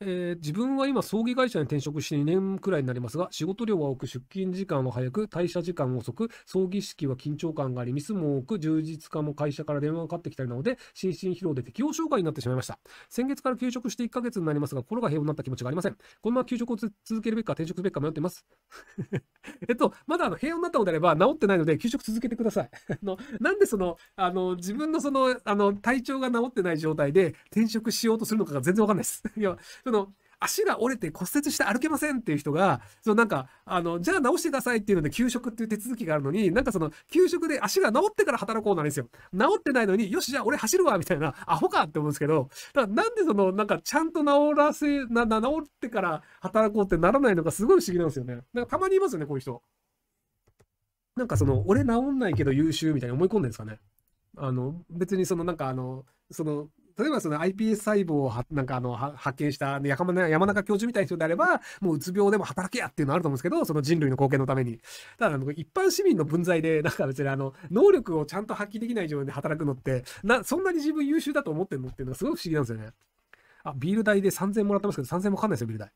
えー、自分は今、葬儀会社に転職して2年くらいになりますが、仕事量は多く、出勤時間は早く、退社時間遅く、葬儀式は緊張感があり、ミスも多く、充実家も会社から電話がかかってきたりなので、心身疲労で適応障害になってしまいました。先月から休職して1ヶ月になりますが、心が平穏になった気持ちがありません。このまま休職を続けるべきか転職すべきか迷っています。えっと、まだあの平穏になったのであれば治ってないので休職続けてください。あのなんでそのあの自分のそのあの体調が治ってない状態で転職しようとするのかが全然わかんないです。いやその足が折れて骨折して歩けませんっていう人が、そのなんか、あの、じゃあ直してくださいっていうので給食っていう手続きがあるのに、なんかその、給食で足が治ってから働こうなんですよ。治ってないのに、よし、じゃあ俺走るわみたいな、アホかって思うんですけど、だからなんでその、なんかちゃんと治らせ、な、な、治ってから働こうってならないのかすごい不思議なんですよね。なんかたまにいますよね、こういう人。なんかその、俺治んないけど優秀みたいに思い込んでるんですかね。あの、別にそのなんかあの、その、例えばその iPS 細胞をなんかあの発見した山中教授みたいな人であれば、もううつ病でも働けやっていうのあると思うんですけど、その人類の貢献のために。ただ、一般市民の分際で、なんか別にあの、能力をちゃんと発揮できない状態で働くのって、な、そんなに自分優秀だと思ってんのっていうのがすごい不思議なんですよね。あ、ビール代で3000円もらってますけど、3000円もかんないですよ、ビール代。